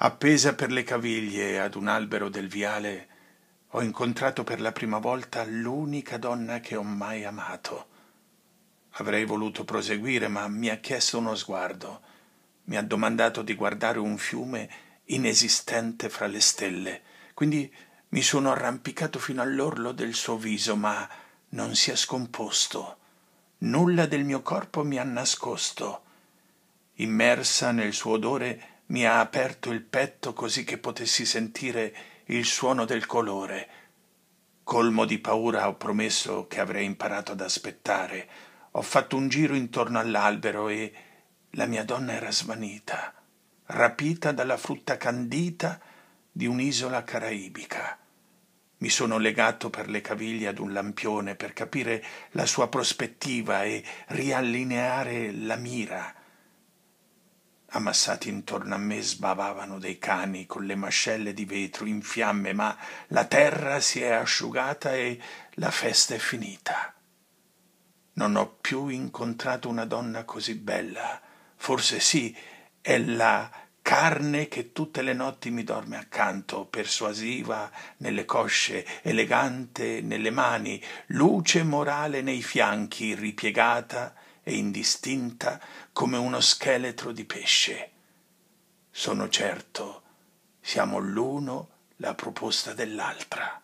Appesa per le caviglie ad un albero del viale, ho incontrato per la prima volta l'unica donna che ho mai amato. Avrei voluto proseguire, ma mi ha chiesto uno sguardo. Mi ha domandato di guardare un fiume inesistente fra le stelle. Quindi mi sono arrampicato fino all'orlo del suo viso, ma non si è scomposto. Nulla del mio corpo mi ha nascosto. Immersa nel suo odore, mi ha aperto il petto così che potessi sentire il suono del colore. Colmo di paura ho promesso che avrei imparato ad aspettare. Ho fatto un giro intorno all'albero e la mia donna era svanita, rapita dalla frutta candita di un'isola caraibica. Mi sono legato per le caviglie ad un lampione per capire la sua prospettiva e riallineare la mira. Ammassati intorno a me sbavavano dei cani con le mascelle di vetro in fiamme, ma la terra si è asciugata e la festa è finita. Non ho più incontrato una donna così bella. Forse sì, è la carne che tutte le notti mi dorme accanto, persuasiva nelle cosce, elegante nelle mani, luce morale nei fianchi, ripiegata e indistinta come uno scheletro di pesce. Sono certo, siamo l'uno la proposta dell'altra.